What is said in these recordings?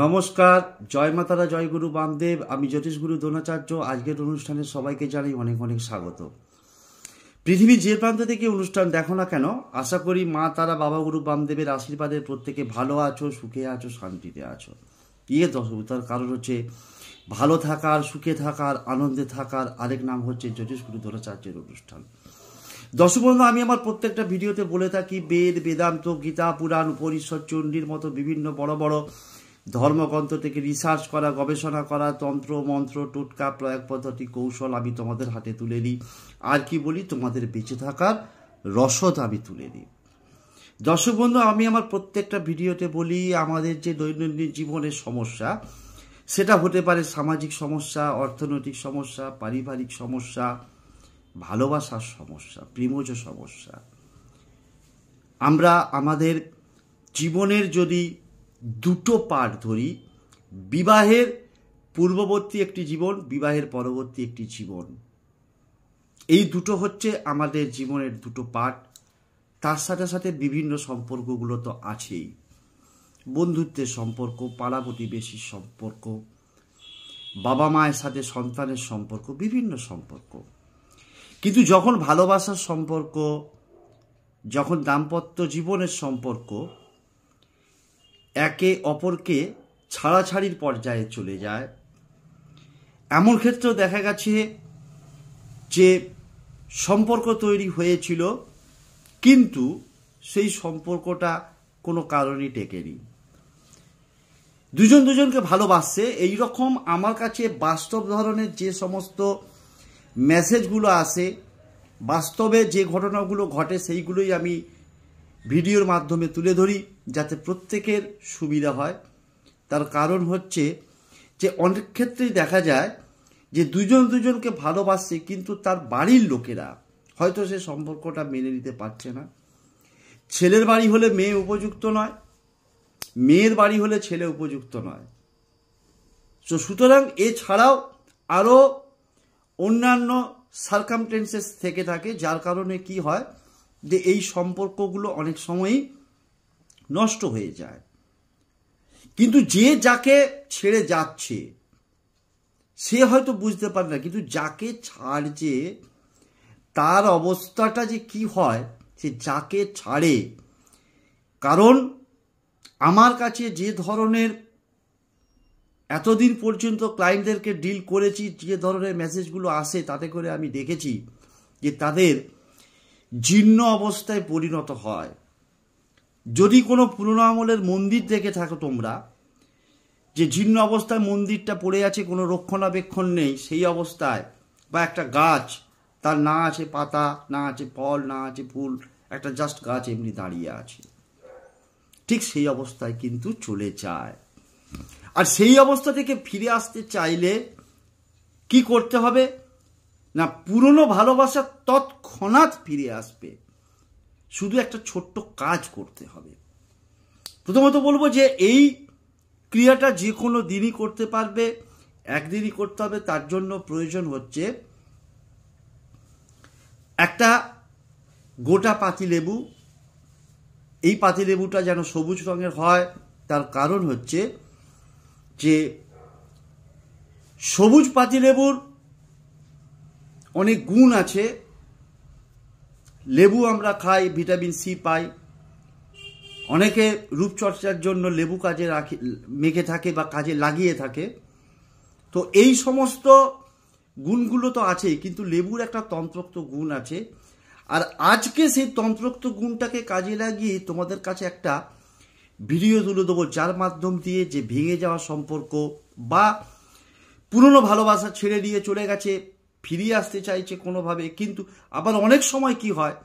নমস্কার জয় মাতারা জয় গুরু বামদেব আমি জ্যোতিষগুরু দ্রোণাচার্য আজকের অনুষ্ঠানে সবাইকে জানাই অনেক অনেক স্বাগত পৃথিবীর যে প্রান্ত থেকে অনুষ্ঠান দেখো না কেন আশা করি মা তারা বাবা গুরু বামদেবের আশীর্বাদে প্রত্যেকে ভালো আছো সুখে আছো শান্তিতে আছো ইয়ে দশবতার তার কারণ হচ্ছে ভালো থাকার সুখে থাকার আনন্দে থাকার আরেক নাম হচ্ছে জ্যোতিষগুরু দ্রোণাচার্যের অনুষ্ঠান দর্শক আমি আমার প্রত্যেকটা ভিডিওতে বলে থাকি বেদ বেদান্ত গীতা পুরাণ উপনিষদ চণ্ডীর মতো বিভিন্ন বড় বড় ধর্মগ্রন্থ থেকে রিসার্চ করা গবেষণা করা তন্ত্র মন্ত্র টোটকা প্রয়োগ পদ্ধতি কৌশল আমি তোমাদের হাতে তুলে নিই আর কি বলি তোমাদের বেঁচে থাকার রসদ আমি তুলে নিই দর্শক বন্ধু আমি আমার প্রত্যেকটা ভিডিওতে বলি আমাদের যে দৈনন্দিন জীবনের সমস্যা সেটা হতে পারে সামাজিক সমস্যা অর্থনৈতিক সমস্যা পারিবারিক সমস্যা ভালোবাসার সমস্যা প্রেমজ সমস্যা আমরা আমাদের জীবনের যদি দুটো পার্ট ধরি বিবাহের পূর্ববর্তী একটি জীবন বিবাহের পরবর্তী একটি জীবন এই দুটো হচ্ছে আমাদের জীবনের দুটো পার্ট তার সাথে সাথে বিভিন্ন সম্পর্কগুলো তো আছেই বন্ধুত্বের সম্পর্ক পাড়া প্রতিবেশীর সম্পর্ক বাবা মায়ের সাথে সন্তানের সম্পর্ক বিভিন্ন সম্পর্ক কিন্তু যখন ভালোবাসার সম্পর্ক যখন দাম্পত্য জীবনের সম্পর্ক একে অপরকে ছাড়াছাড়ির পর্যায়ে চলে যায় এমন ক্ষেত্রেও দেখা গেছে যে সম্পর্ক তৈরি হয়েছিল কিন্তু সেই সম্পর্কটা কোনো কারণে টেকেনি দুজন দুজনকে ভালোবাসছে এই রকম আমার কাছে বাস্তব ধরনের যে সমস্ত মেসেজগুলো আসে বাস্তবে যে ঘটনাগুলো ঘটে সেইগুলোই আমি ভিডিওর মাধ্যমে তুলে ধরি যাতে প্রত্যেকের সুবিধা হয় তার কারণ হচ্ছে যে অনেক ক্ষেত্রেই দেখা যায় যে দুজন দুজনকে ভালোবাসছে কিন্তু তার বাড়ির লোকেরা হয়তো সে সম্পর্কটা মেনে নিতে পারছে না ছেলের বাড়ি হলে মেয়ে উপযুক্ত নয় মেয়ের বাড়ি হলে ছেলে উপযুক্ত নয় তো সুতরাং এছাড়াও আরও অন্যান্য সার্কামটেন্সেস থেকে থাকে যার কারণে কি হয় যে এই সম্পর্কগুলো অনেক সময়ই নষ্ট হয়ে যায় কিন্তু যে যাকে ছেড়ে যাচ্ছে সে হয়তো বুঝতে পারে না কিন্তু যাকে ছাড়ছে তার অবস্থাটা যে কি হয় সে যাকে ছাড়ে কারণ আমার কাছে যে ধরনের এতদিন পর্যন্ত ক্লায়েন্টদেরকে ডিল করেছি যে ধরনের মেসেজগুলো আসে তাতে করে আমি দেখেছি যে তাদের জীর্ণ অবস্থায় পরিণত হয় যদি কোনো পুরনো আমলের মন্দির দেখে থাকো তোমরা যে জীর্ণ অবস্থায় মন্দিরটা পড়ে আছে কোনো রক্ষণাবেক্ষণ নেই সেই অবস্থায় বা একটা গাছ তার না আছে পাতা না আছে ফল না আছে ফুল একটা জাস্ট গাছ এমনি দাঁড়িয়ে আছে ঠিক সেই অবস্থায় কিন্তু চলে যায় আর সেই অবস্থা থেকে ফিরে আসতে চাইলে কি করতে হবে না পুরনো ভালোবাসা তৎক্ষণাৎ ফিরে আসবে শুধু একটা ছোট্ট কাজ করতে হবে প্রথমত বলবো যে এই ক্রিয়াটা যে কোনো দিনই করতে পারবে একদিনই করতে হবে তার জন্য প্রয়োজন হচ্ছে একটা গোটা পাতি লেবু এই পাতি লেবুটা যেন সবুজ রঙের হয় তার কারণ হচ্ছে যে সবুজ পাতি লেবুর অনেক গুণ আছে লেবু আমরা খাই ভিটামিন সি পাই অনেকে রূপচর্চার জন্য লেবু কাজে রাখি মেখে থাকে বা কাজে লাগিয়ে থাকে তো এই সমস্ত গুণগুলো তো আছেই কিন্তু লেবুর একটা তন্ত্রক্ত গুণ আছে আর আজকে সেই তন্ত্রক্ত গুণটাকে কাজে লাগিয়ে তোমাদের কাছে একটা ভিডিও তুলে দেবো যার মাধ্যম দিয়ে যে ভেঙে যাওয়া সম্পর্ক বা পুরনো ভালোবাসা ছেড়ে দিয়ে চলে গেছে ফিরিয়ে আসতে চাইছে কোনোভাবে কিন্তু আবার অনেক সময় কি হয়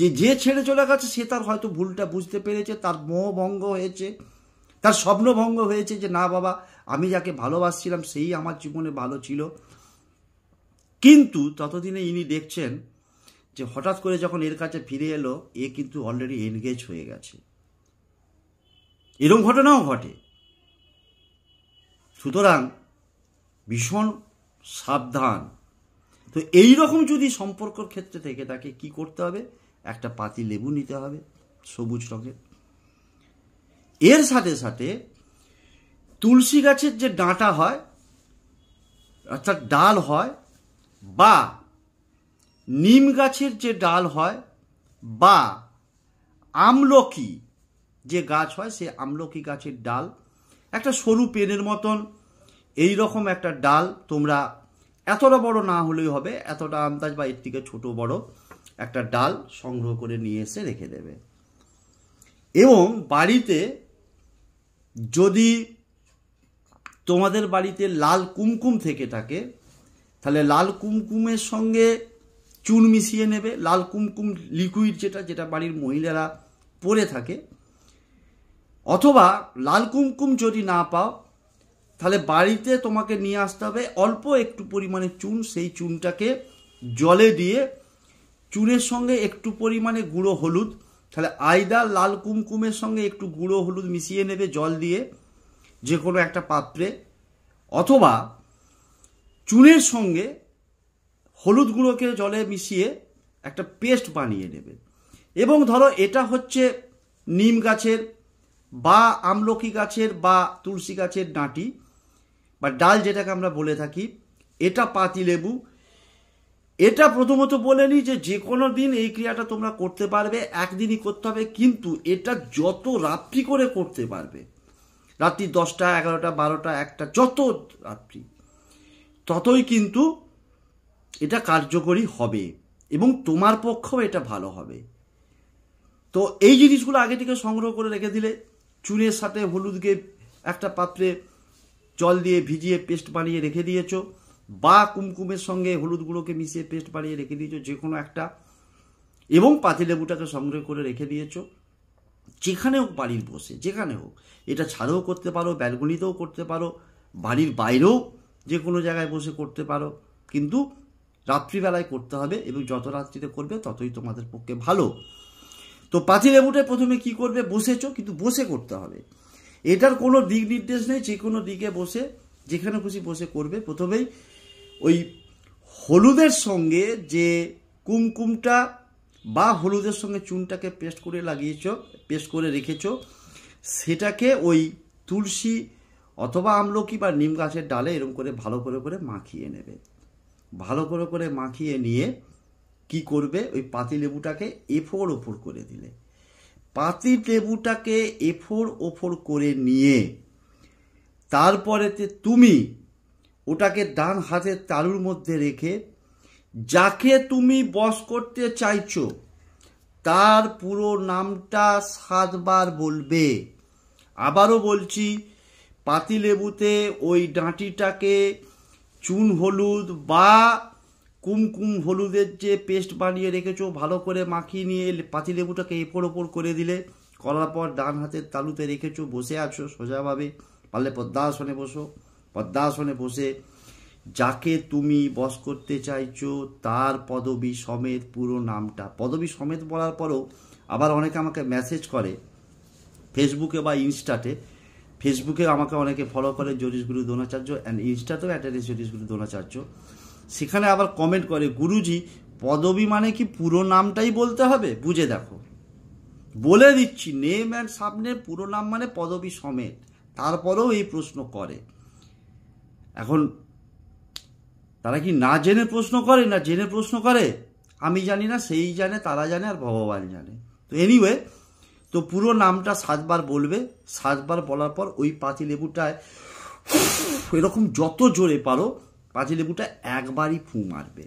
যে যে ছেড়ে চলে গেছে সে তার হয়তো ভুলটা বুঝতে পেরেছে তার মোহ ভঙ্গ হয়েছে তার স্বপ্নভঙ্গ হয়েছে যে না বাবা আমি যাকে ভালোবাসছিলাম সেই আমার জীবনে ভালো ছিল কিন্তু ততদিনে ইনি দেখছেন যে হঠাৎ করে যখন এর কাছে ফিরে এলো এ কিন্তু অলরেডি এনগেজ হয়ে গেছে এরম ঘটনাও ঘটে সুতরাং ভীষণ সাবধান তো এই রকম যদি সম্পর্কর ক্ষেত্রে থেকে তাকে কি করতে হবে একটা পাতি লেবু নিতে হবে সবুজ রঙের এর সাথে সাথে তুলসী গাছের যে ডাঁটা হয় অর্থাৎ ডাল হয় বা নিম গাছের যে ডাল হয় বা আমলকি যে গাছ হয় সে আমলকি গাছের ডাল একটা সরু পেনের মতন এই রকম একটা ডাল তোমরা এতটা বড় না হলেই হবে এতটা আন্দাজ বা এর থেকে ছোটো বড় একটা ডাল সংগ্রহ করে নিয়ে এসে রেখে দেবে এবং বাড়িতে যদি তোমাদের বাড়িতে লাল কুমকুম থেকে থাকে তাহলে লাল কুমকুমের সঙ্গে চুন মিশিয়ে নেবে লাল কুমকুম লিকুইড যেটা যেটা বাড়ির মহিলারা পরে থাকে অথবা লাল কুমকুম যদি না পাও তাহলে বাড়িতে তোমাকে নিয়ে আসতে হবে অল্প একটু পরিমাণে চুন সেই চুনটাকে জলে দিয়ে চুনের সঙ্গে একটু পরিমাণে গুঁড়ো হলুদ তাহলে আয়দা লাল কুমকুমের সঙ্গে একটু গুঁড়ো হলুদ মিশিয়ে নেবে জল দিয়ে যে কোনো একটা পাত্রে অথবা চুনের সঙ্গে হলুদ গুঁড়োকে জলে মিশিয়ে একটা পেস্ট বানিয়ে নেবে এবং ধরো এটা হচ্ছে নিম গাছের বা আমলকি গাছের বা তুলসী গাছের ডাঁটি বা ডাল যেটাকে আমরা বলে থাকি এটা পাতি লেবু এটা প্রথমত বলে নিই যে যে কোনো দিন এই ক্রিয়াটা তোমরা করতে পারবে একদিনই করতে হবে কিন্তু এটা যত রাত্রি করে করতে পারবে রাত্রি দশটা এগারোটা বারোটা একটা যত রাত্রি ততই কিন্তু এটা কার্যকরী হবে এবং তোমার পক্ষেও এটা ভালো হবে তো এই জিনিসগুলো আগে থেকে সংগ্রহ করে রেখে দিলে চুনের সাথে হলুদকে একটা পাত্রে জল দিয়ে ভিজিয়ে পেস্ট বানিয়ে রেখে দিয়েছ বা কুমকুমের সঙ্গে হলুদ গুঁড়োকে মিশিয়ে পেস্ট বানিয়ে রেখে দিয়েছ যে কোনো একটা এবং পাতিলেবুটাকে সংগ্রহ করে রেখে দিয়েছ যেখানে হোক বাড়ির বসে যেখানে হোক এটা ছাদেও করতে পারো ব্যালগুনিতেও করতে পারো বাড়ির বাইরেও যে কোনো জায়গায় বসে করতে পারো কিন্তু রাত্রিবেলায় করতে হবে এবং যত রাত্রিতে করবে ততই তোমাদের পক্ষে ভালো তো পাতি লেবুটা প্রথমে কি করবে বসেছো কিন্তু বসে করতে হবে এটার কোনো দিক নির্দেশ নেই যে কোনো দিকে বসে যেখানে খুশি বসে করবে প্রথমেই ওই হলুদের সঙ্গে যে কুমকুমটা বা হলুদের সঙ্গে চুনটাকে পেস্ট করে লাগিয়েছ পেস্ট করে রেখেছ সেটাকে ওই তুলসী অথবা আমলকি বা নিম গাছের ডালে এরম করে ভালো করে করে মাখিয়ে নেবে ভালো করে করে মাখিয়ে নিয়ে কি করবে ওই পাতি লেবুটাকে এফোর ওপর করে দিলে পাতির লেবুটাকে এফোর ওফোর করে নিয়ে তারপরেতে তুমি ওটাকে ডান হাতে তালুর মধ্যে রেখে যাকে তুমি বস করতে চাইছো তার পুরো নামটা সাতবার বলবে আবারও বলছি পাতিলেবুতে ওই ডাঁটিটাকে চুন হলুদ বা কুমকুম হলুদের যে পেস্ট বানিয়ে রেখেছো ভালো করে মাখিয়ে নিয়ে পাতিলেবুটাকে এপর ওপর করে দিলে করার পর ডান হাতের তালুতে রেখেছো বসে আছো সোজাভাবে পারলে পদ্মাসনে বসো পদ্মাসনে বসে যাকে তুমি বস করতে চাইছো তার পদবী সমেত পুরো নামটা পদবী সমেত বলার পরও আবার অনেকে আমাকে মেসেজ করে ফেসবুকে বা ইনস্টাতে ফেসবুকে আমাকে অনেকে ফলো করে জরিশ গুরু দ্রোণাচার্য অ্যান্ড ইনস্টাতেও অ্যাটারে জরিশ গুরু দ্রোণাচার্য সেখানে আবার কমেন্ট করে গুরুজি পদবি মানে কি পুরো নামটাই বলতে হবে বুঝে দেখো বলে দিচ্ছি নেম অ্যান্ড সামনে পুরো নাম মানে পদবি সমেত তারপরেও এই প্রশ্ন করে এখন তারা কি না জেনে প্রশ্ন করে না জেনে প্রশ্ন করে আমি জানি না সেই জানে তারা জানে আর ভগবান জানে তো এনিওয়ে তো পুরো নামটা সাতবার বলবে সাতবার বলার পর ওই পাতি লেবুটায় এরকম যত জোরে পারো পাতিলেবুটা একবারই ফু মারবে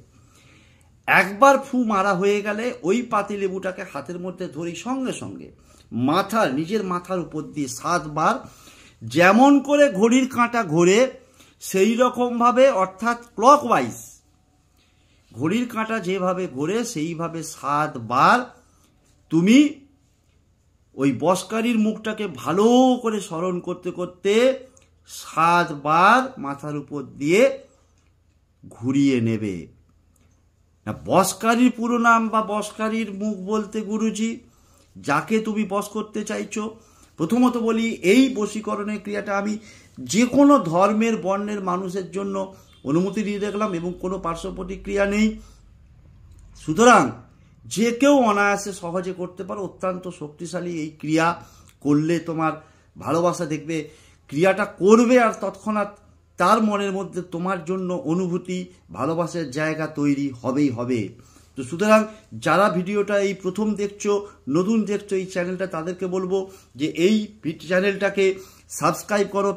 একবার ফু মারা হয়ে গেলে ওই পাতিলেবুটাকে হাতের মধ্যে ধরি সঙ্গে সঙ্গে মাথার নিজের মাথার উপর দিয়ে সাতবার যেমন করে ঘড়ির কাঁটা ঘোরে সেই রকমভাবে অর্থাৎ ক্লক ওয়াইজ ঘড়ির কাঁটা যেভাবে ঘোরে সেইভাবে সাতবার তুমি ওই বসকারির মুখটাকে ভালো করে স্মরণ করতে করতে সাতবার মাথার উপর দিয়ে ঘুরিয়ে নেবে না বসকারীর পুরো নাম বা বসকারীর মুখ বলতে গুরুজি যাকে তুমি বস করতে চাইছ প্রথমত বলি এই বশীকরণের ক্রিয়াটা আমি যে কোনো ধর্মের বর্ণের মানুষের জন্য অনুমতি দিয়ে দেখলাম এবং কোনো পার্শ্ব প্রতিক্রিয়া নেই সুতরাং যে কেউ অনায়াসে সহজে করতে পারো অত্যন্ত শক্তিশালী এই ক্রিয়া করলে তোমার ভালোবাসা দেখবে ক্রিয়াটা করবে আর তৎক্ষণাৎ তার মনের মধ্যে তোমার জন্য অনুভূতি ভালোবাসার জায়গা তৈরি হবেই হবে তো সুতরাং যারা ভিডিওটা এই প্রথম দেখছো নতুন দেখছো এই চ্যানেলটা তাদেরকে বলবো যে এই চ্যানেলটাকে সাবস্ক্রাইব করো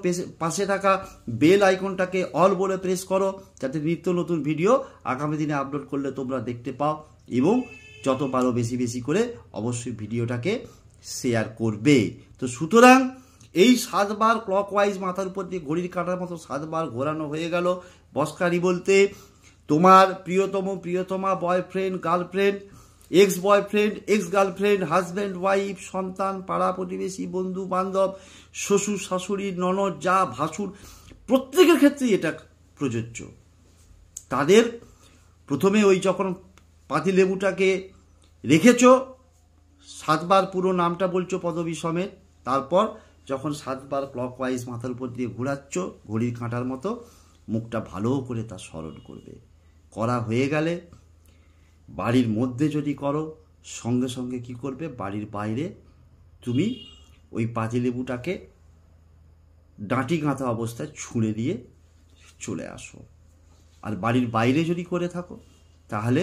পাশে থাকা বেল আইকনটাকে অল বলে প্রেস করো যাতে নিত্য নতুন ভিডিও আগামী দিনে আপলোড করলে তোমরা দেখতে পাও এবং যত পারো বেশি বেশি করে অবশ্যই ভিডিওটাকে শেয়ার করবে তো সুতরাং এই সাতবার ক্লকওয়াইজ মাথার উপর দিয়ে ঘড়ির কাটার মতো সাতবার ঘোরানো হয়ে গেল বসকারি বলতে তোমার প্রিয়তম প্রিয়তমা boyfriend girlfriend ex boyfriend ex girlfriend husband wife সন্তান পাড়া প্রতিবেশী বন্ধু বান্ধব শ্বশুর শাশুড়ি ননদ যা ভাসুর প্রত্যেকের ক্ষেত্রেই এটা প্রযোজ্য তাদের প্রথমে ওই যখন পাতি লেবুটাকে রেখেছ সাতবার পুরো নামটা বলছো পদবী সমেত তারপর যখন সাতবার ক্লকওয়াইজ মাথার উপর দিয়ে ঘুরাচ্ছ ঘড়ির কাঁটার মতো মুখটা ভালো করে তা স্মরণ করবে করা হয়ে গেলে বাড়ির মধ্যে যদি করো সঙ্গে সঙ্গে কি করবে বাড়ির বাইরে তুমি ওই পাতিলেবুটাকে ডাঁটি গাঁথা অবস্থায় ছুঁড়ে দিয়ে চলে আসো আর বাড়ির বাইরে যদি করে থাকো তাহলে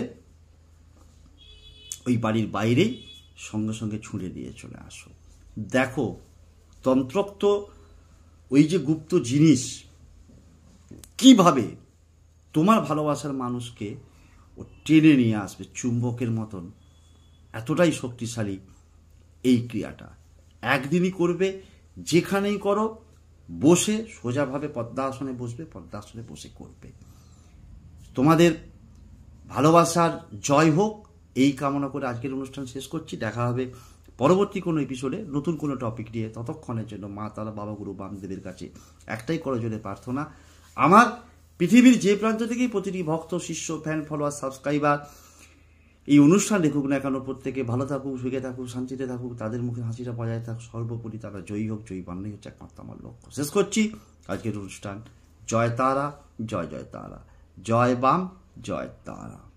ওই বাড়ির বাইরেই সঙ্গে সঙ্গে ছুঁড়ে দিয়ে চলে আসো দেখো তন্ত্রক্ত ওই যে গুপ্ত জিনিস কিভাবে তোমার ভালোবাসার মানুষকে ও টেনে নিয়ে আসবে চুম্বকের মতন এতটাই শক্তিশালী এই ক্রিয়াটা একদিনই করবে যেখানেই করো বসে সোজাভাবে পদ্মাসনে বসবে পদ্মাসনে বসে করবে তোমাদের ভালোবাসার জয় হোক এই কামনা করে আজকের অনুষ্ঠান শেষ করছি দেখা হবে পরবর্তী কোনো এপিসোডে নতুন কোনো টপিক নিয়ে ততক্ষণের জন্য মা তারা বাবা গুরু বামদেবের কাছে একটাই জন্য প্রার্থনা আমার পৃথিবীর যে প্রান্ত থেকেই প্রতিটি ভক্ত শিষ্য ফ্যান ফলোয়ার সাবস্ক্রাইবার এই অনুষ্ঠান দেখুক না কেন প্রত্যেকে ভালো থাকুক সুখে থাকুক শান্তিতে থাকুক তাদের মুখে হাসিটা বজায় থাক সর্বোপরি তারা জয়ী হোক জয়ী বানানোই হচ্ছে একমাত্র আমার লক্ষ্য শেষ করছি আজকের অনুষ্ঠান জয় তারা জয় জয় তারা জয় বাম জয় তারা